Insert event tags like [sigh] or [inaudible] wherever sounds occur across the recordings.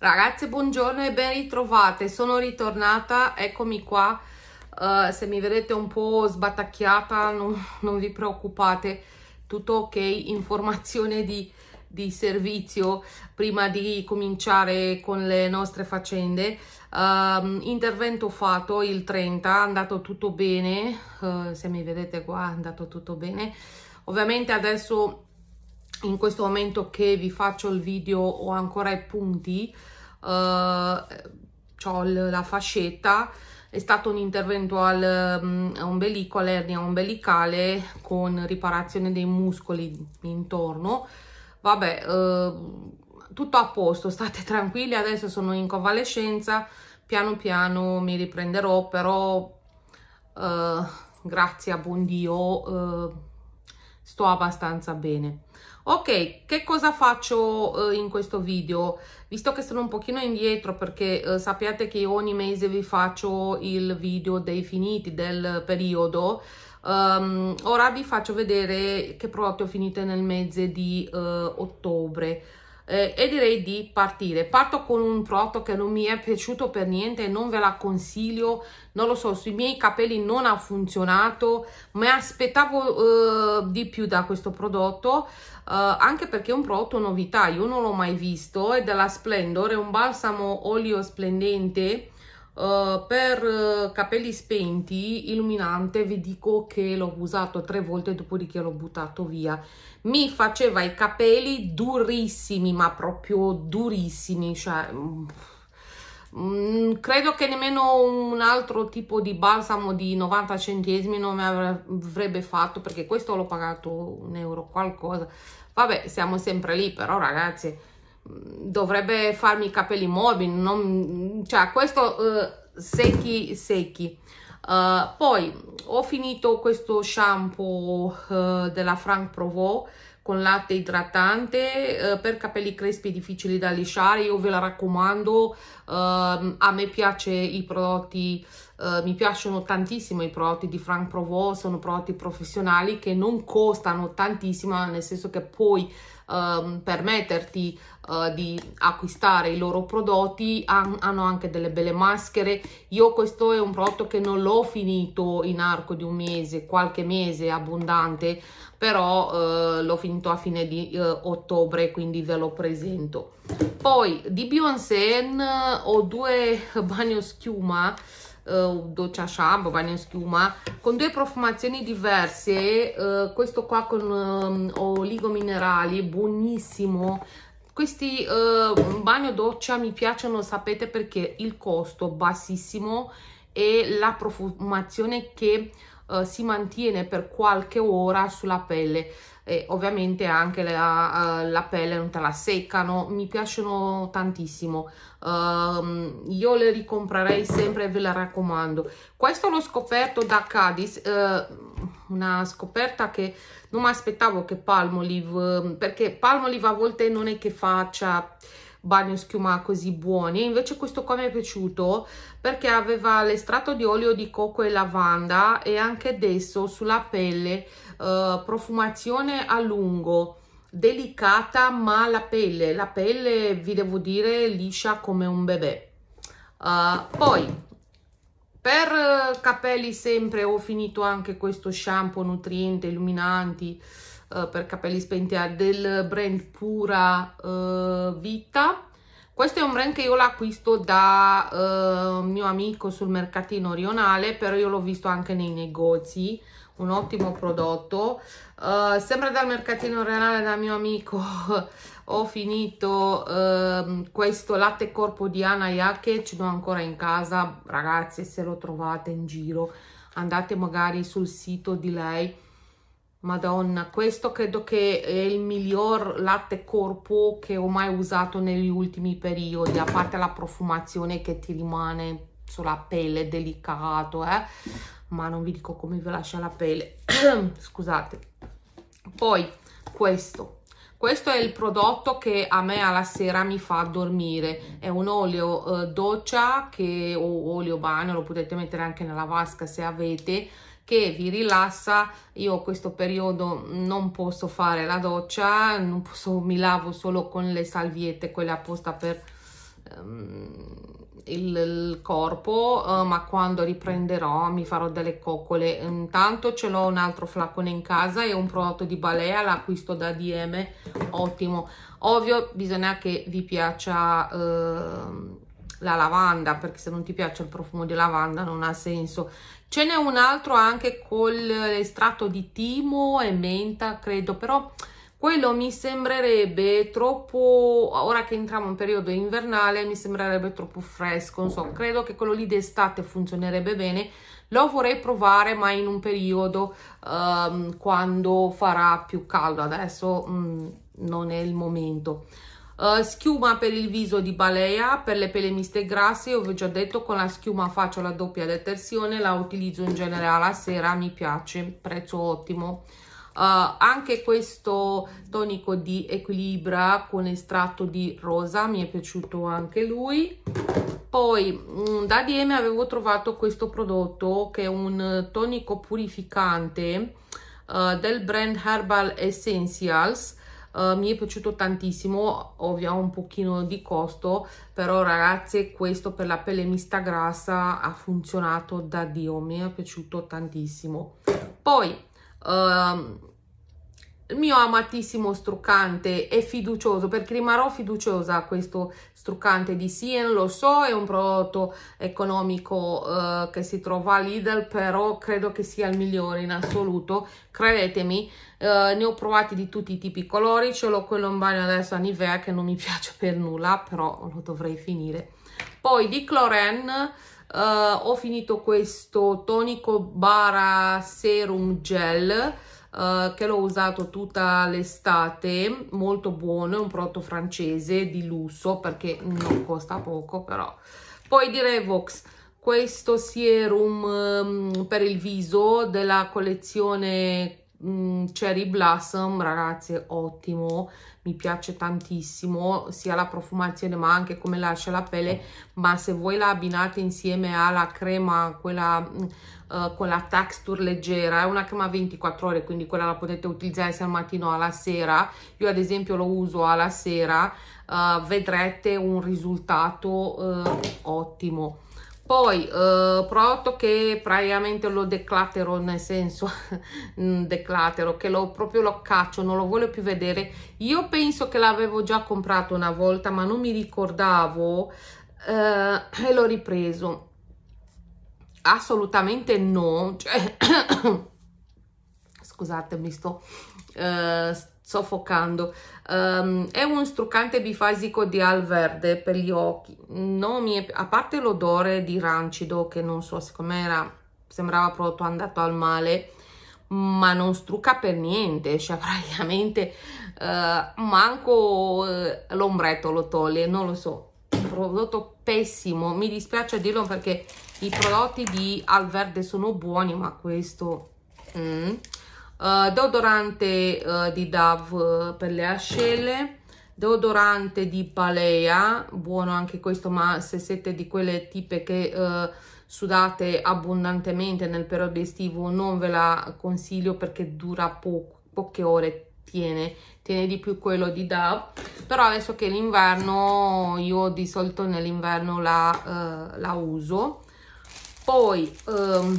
Ragazze, buongiorno e ben ritrovate. Sono ritornata, eccomi qua. Uh, se mi vedete un po' sbatacchiata, non, non vi preoccupate, tutto ok. Informazione di, di, servizio prima di cominciare con le nostre faccende. Uh, intervento fatto il 30, è andato tutto bene. Uh, se mi vedete qua, è andato tutto bene. Ovviamente adesso in questo momento che vi faccio il video ho ancora i punti, uh, ho la fascetta, è stato un intervento al um, mm, ombelico, all'ernia ombelicale con riparazione dei muscoli intorno. Vabbè, uh, tutto a posto, state tranquilli, adesso sono in convalescenza, piano piano mi riprenderò, però uh, grazie a buon Dio uh, sto abbastanza bene ok che cosa faccio eh, in questo video visto che sono un pochino indietro perché eh, sappiate che ogni mese vi faccio il video dei finiti del periodo um, ora vi faccio vedere che prodotti ho finito nel mese di eh, ottobre eh, e direi di partire. Parto con un prodotto che non mi è piaciuto per niente, non ve la consiglio, non lo so, sui miei capelli non ha funzionato, ma aspettavo eh, di più da questo prodotto, eh, anche perché è un prodotto novità, io non l'ho mai visto, è della Splendor, è un balsamo olio splendente, eh, per eh, capelli spenti illuminante vi dico che l'ho usato tre volte dopodiché l'ho buttato via mi faceva i capelli durissimi ma proprio durissimi cioè mm, credo che nemmeno un altro tipo di balsamo di 90 centesimi non mi avrebbe fatto perché questo l'ho pagato un euro qualcosa vabbè siamo sempre lì però ragazzi dovrebbe farmi i capelli morbidi, non, cioè questo uh, secchi secchi. Uh, poi ho finito questo shampoo uh, della Frank Provo con latte idratante uh, per capelli crespi difficili da lisciare io ve la raccomando ehm, a me piace i prodotti mi piacciono tantissimo i prodotti di Frank Provo sono prodotti professionali che non costano tantissimo nel senso che puoi um, permetterti eh, di acquistare i loro prodotti Han hanno anche delle belle maschere io questo è un prodotto che non l'ho finito in arco di un mese qualche mese abbondante però uh, l'ho finito a fine di uh, ottobre quindi ve lo presento poi di Beyoncé ho due [laughs] bagno schiuma doccia shampoo, bagno schiuma con due profumazioni diverse uh, questo qua con um, oligo minerali buonissimo questi uh, bagno doccia mi piacciono, sapete perché? Il costo bassissimo e la profumazione che eh, si mantiene per qualche ora sulla pelle e ovviamente anche la, eh, la, pelle non te la seccano mi piacciono tantissimo um, io le ricomprerei sempre ve la raccomando questo l'ho scoperto da Cadiz uh, una scoperta che non mi aspettavo che Palmolive perché Palmolive a volte non è che faccia bagno schiuma così buoni. Invece questo qua mi è piaciuto perché aveva l'estratto di olio di cocco e lavanda e anche adesso sulla pelle eh, profumazione a lungo delicata ma la pelle la pelle vi devo dire liscia come un bebè uh, poi per eh, capelli sempre ho finito anche questo shampoo nutriente illuminanti eh, per capelli spenti ha del brand Pura uh, Vita questo è un brand che io l'acquisto da uh, mio amico sul mercatino rionale però io l'ho visto anche nei negozi un ottimo prodotto uh, sempre dal mercatino rionale da mio amico [laughs] ho finito uh, questo latte corpo di Anaya che ce l'ho ancora in casa ragazzi se lo trovate in giro andate magari sul sito di lei Madonna, questo credo che è il miglior latte corpo che ho mai usato negli ultimi periodi, a parte la profumazione che ti rimane sulla pelle, delicato, eh? ma non vi dico come vi lascia la pelle, [clears throat] scusate. Poi questo, questo è il prodotto che a me alla sera mi fa dormire, è un olio eh, doccia che, o olio bagno, lo potete mettere anche nella vasca se avete, che vi rilassa. Io questo periodo non posso fare la doccia, non posso, mi lavo solo con le salviette, quelle apposta per um, il, il, corpo, uh, ma quando riprenderò mi farò delle coccole. Intanto ce l'ho un altro flacone in casa e un prodotto di Balea, l'acquisto da DM, ottimo. Ovvio bisogna che vi piaccia... Uh, la lavanda perché se non ti piace il profumo di lavanda non ha senso ce n'è un altro anche con l'estratto di timo e menta credo però quello mi sembrerebbe troppo ora che entriamo in periodo invernale mi sembrerebbe troppo fresco non so credo che quello lì d'estate funzionerebbe bene lo vorrei provare ma in un periodo um, quando farà più caldo adesso um, non è il momento eh, schiuma per il viso di balea, per le pele miste grasse, io vi ho già detto con la schiuma faccio la doppia detersione, la utilizzo in generale a sera, mi piace, prezzo ottimo. Uh, anche questo tonico di Equilibra con estratto di rosa, mi è piaciuto anche lui. Poi mm, da DM avevo trovato questo prodotto che è un tonico purificante uh, del brand Herbal Essentials eh, mi è piaciuto tantissimo, ovvio ha un pochino di costo, però ragazze questo per la pelle mista grassa ha funzionato da Dio, mi è piaciuto tantissimo. Poi... Uh, il mio amatissimo struccante e fiducioso, perché rimarrò fiduciosa a questo struccante di Sien, lo so, è un prodotto economico eh, che si trova a Lidl, però credo che sia il migliore in assoluto, credetemi, eh, ne ho provati di tutti i tipi colori, ce l'ho quello in bagno adesso a Nivea che non mi [laughs] piace per nulla, però lo dovrei finire. Poi di Cloren... Eh, ho finito questo tonico bara serum gel eh, che l'ho usato tutta l'estate, molto buono, è un prodotto francese di lusso perché non costa poco però. Poi di Revox, questo serum um, per il viso della collezione Mm, Cherry cioè, Blossom, ragazzi, ottimo, mi piace tantissimo, sia la profumazione ma anche come lascia la pelle, ma se voi la abbinate insieme alla crema, quella uh, con la texture leggera, è una crema 24 ore, quindi quella la potete utilizzare sia al mattino alla sera, io ad esempio lo uso alla sera, uh, vedrete un risultato uh, ottimo poi eh, prodotto che praticamente lo declatero nel senso [laughs] mm, declatero che lo proprio lo caccio non lo voglio più vedere io penso che l'avevo già comprato una volta ma non mi ricordavo eh, e l'ho ripreso assolutamente no cioè, [coughs] scusate mi sto, eh, soffocando. Um, è un struccante bifasico di al verde per gli occhi. No, mi è, a parte l'odore di rancido, che non so, siccome era, sembrava prodotto andato al male, ma non strucca per niente, cioè [laughs] praticamente uh, manco uh, l'ombretto lo toglie, non lo so. Prodotto pessimo, mi dispiace dirlo perché i prodotti di al verde sono buoni, ma questo... Mm uh, deodorante uh, di Dove per le ascelle deodorante di Palea buono anche questo ma se siete di quelle tipe che uh, sudate abbondantemente nel periodo estivo non ve la consiglio perché dura poco, poche ore tiene, tiene di più quello di Dove però adesso che l'inverno io di solito nell'inverno la, uh, la, uso poi um,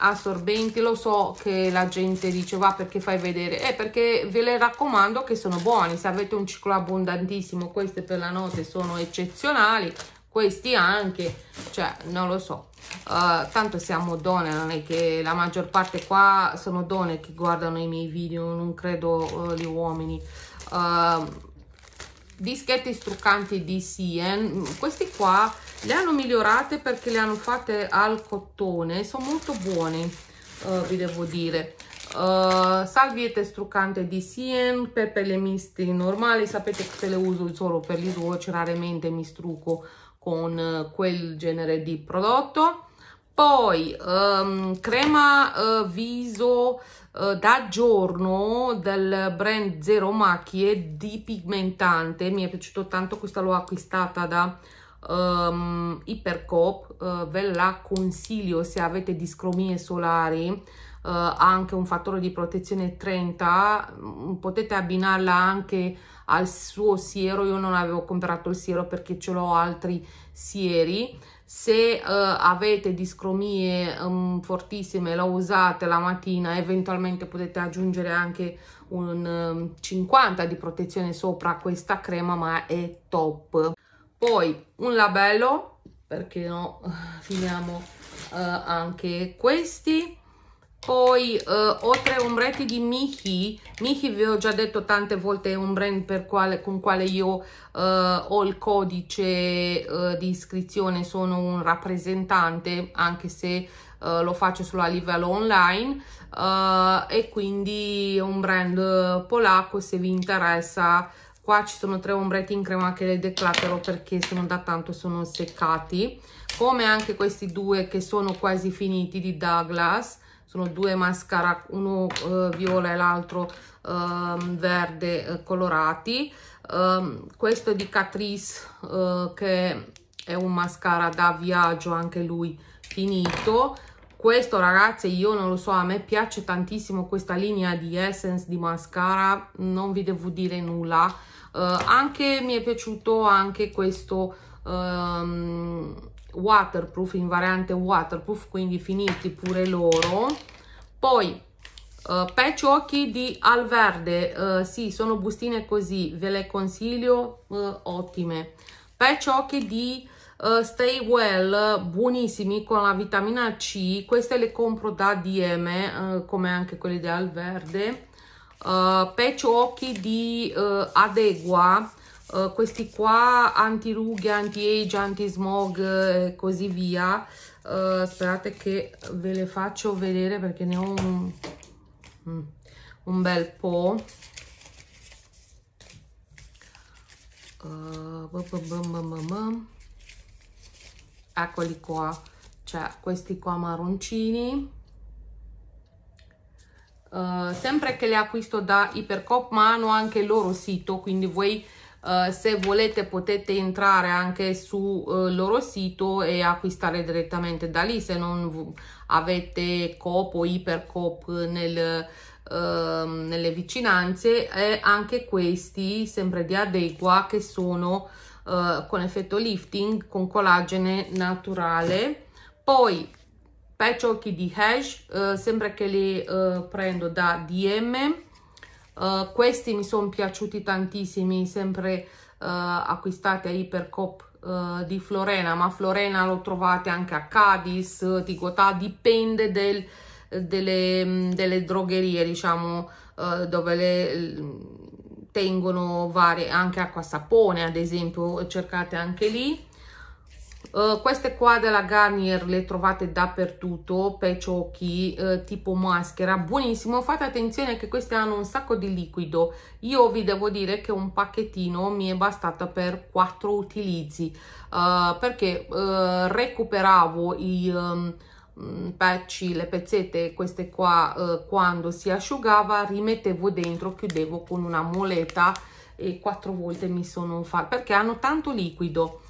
assorbenti lo so che la gente dice va perché fai vedere è eh, perché ve le raccomando che sono buoni se avete un ciclo abbondantissimo queste per la notte sono eccezionali questi anche cioè non lo so uh, tanto siamo donne non è che la maggior parte qua sono donne che guardano i miei video non credo uh, gli uomini uh, dischetti struccanti di Sien questi qua le hanno migliorate perché le hanno fatte al cottone sono molto buone uh, vi devo dire uh, salviette struccante di Sien pepele miste normali sapete che se le uso solo per l'iswatch raramente mi strucco con eh, quel genere di prodotto poi um, crema uh, viso uh, da giorno del brand Zero Macchie di pigmentante mi è piaciuto tanto questa l'ho acquistata da um, ehm, Ipercop uh, eh, ve la consiglio se avete discromie solari eh, ha anche un fattore di protezione 30 mm, potete abbinarla anche al suo siero io non avevo comprato il siero perché ce l'ho altri sieri se uh, avete discromie um, fortissime la usate la mattina eventualmente potete aggiungere anche un um, mm, 50 di protezione sopra questa crema ma è top poi un labello perché no [laughs] finiamo eh, anche questi poi eh, ho tre ombretti di Michi Michi vi ho già detto tante volte è un brand quale, con quale io eh, ho il codice eh, di iscrizione sono un rappresentante anche se Uh, lo faccio solo a livello online uh, e quindi è un brand polacco se vi interessa qua ci sono tre ombretti in crema che le declatterò perché se non da tanto sono seccati come anche questi due che sono quasi finiti di Douglas sono due mascara uno uh, viola e l'altro uh, verde uh, colorati ehm, questo è di Catrice eh, che è un mascara da viaggio anche lui finito questo ragazzi io non lo so a me piace tantissimo questa linea di essence di mascara non vi devo dire nulla eh, anche mi è piaciuto anche questo um, waterproof in variante waterproof quindi finiti pure loro poi Uh, eh, patchworky di Alverde, uh, eh, sì, sono bustine così, ve le consiglio, uh, ottime. Patchworky di uh, Stay Well, buonissimi, con la vitamina C, queste le compro da DM, uh, come anche quelle di Alverde uh, eh, pecciocchi di uh, Adegua uh, questi qua anti antirughe, anti-age, anti-smog e così via uh, sperate che ve le faccio vedere perché ne ho un, mm, un bel po' eccoli qua cioè questi qua marroncini uh, sempre che le acquisto da Ipercop ma hanno anche il loro sito quindi voi uh, se volete potete entrare anche sul uh, eh, loro sito e acquistare direttamente da lì se non avete Coop o Ipercop nel, ehm, nelle vicinanze e anche questi sempre di Adegua che sono con effetto lifting con collagene naturale poi patchwork di hash eh, sembra che li eh, prendo da DM Uh, eh, questi mi sono piaciuti tantissimi, sempre uh, acquistati a Hypercop uh, di Florena, ma Florena lo trovate anche a Cadiz, Ticotà, dipende del, delle, mm, delle, drogherie, diciamo, dove le tengono varie, anche acqua sapone ad esempio, cercate anche lì. Eh, queste qua della Garnier le trovate dappertutto, peccio occhi, uh, eh, tipo maschera, buonissimo. Fate attenzione che queste hanno un sacco di liquido. Io vi devo dire che un pacchettino mi è bastato per quattro utilizzi, uh, perché recuperavo i... Um, ehm, mm, pecci, le pezzette, queste qua, quando si asciugava, rimettevo dentro, chiudevo con una moletta e quattro volte mi sono fatta, perché hanno tanto liquido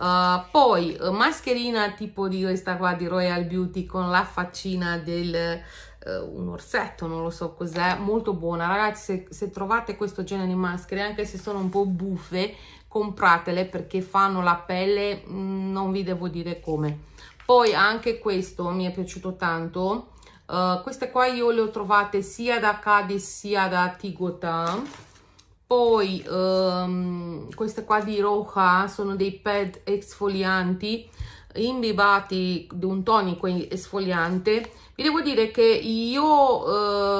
Uh, poi eh, mascherina tipo di questa qua di Royal Beauty con la faccina del uh, un orsetto non lo so cos'è molto buona ragazzi se, se, trovate questo genere di maschere anche se sono un po' buffe compratele perché fanno la pelle mh, mm, non vi devo dire come poi anche questo mi è piaciuto tanto uh, queste qua io le ho trovate sia da Cadiz sia da Tigotà poi um, queste qua di Roja sono dei pad esfolianti imbibati di un tonico esfoliante vi devo dire che io eh,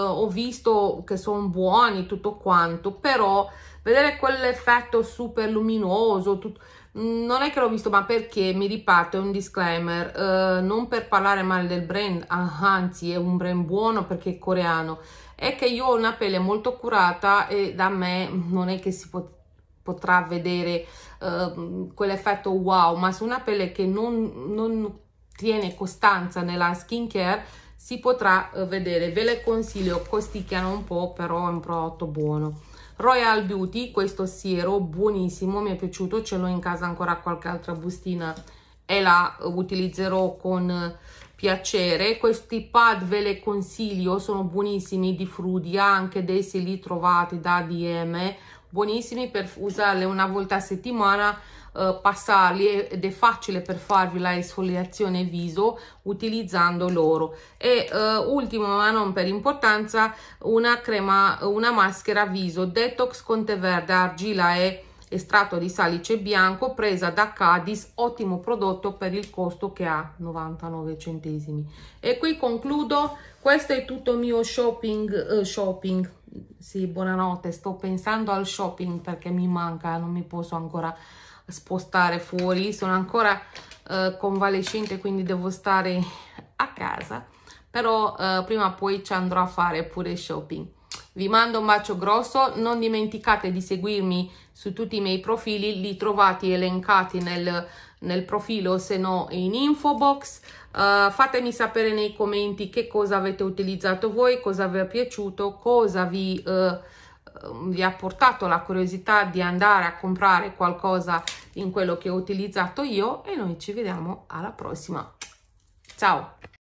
ho visto che sono buoni tutto quanto però vedere quell'effetto super luminoso tutto, non è che l'ho visto ma perché mi ripeto è un disclaimer eh, non per parlare male del brand ah, anzi è un brand buono perché è coreano è che io ho una pelle molto curata e da me non è che si pot potrà vedere uh, quell'effetto wow, ma su una pelle che non, non tiene costanza nella skincare si potrà uh, vedere. Ve le consiglio, costicchiano un po', però è un prodotto buono. Royal Beauty, questo siero, buonissimo, mi è piaciuto, ce l'ho in casa ancora qualche altra bustina e la utilizzerò con piacere. Questi pad ve li consiglio, sono buonissimi di Frudia, anche dei se li trovate da DM, buonissimi per usarli una volta a settimana, eh, passarli ed è facile per farvi la esfoliazione viso utilizzando loro. E eh, ultimo ma non per importanza, una crema, una maschera viso detox con tè verde, argilla e estratto di salice bianco presa da Cadiz, ottimo prodotto per il costo che ha 99 centesimi. E qui concludo, questo è tutto il mio shopping, uh, shopping, sì buonanotte, sto pensando al shopping perché mi manca, non mi posso ancora spostare fuori, sono ancora uh, convalescente quindi devo stare a casa, però uh, prima o poi ci andrò a fare pure shopping. Vi mando un bacio grosso, non dimenticate di seguirmi su tutti i miei profili, li trovate elencati nel, nel profilo, se no in info box. Uh, fatemi sapere nei commenti che cosa avete utilizzato voi, cosa vi è piaciuto, cosa vi, uh, vi ha portato la curiosità di andare a comprare qualcosa in quello che ho utilizzato io e noi ci vediamo alla prossima. Ciao!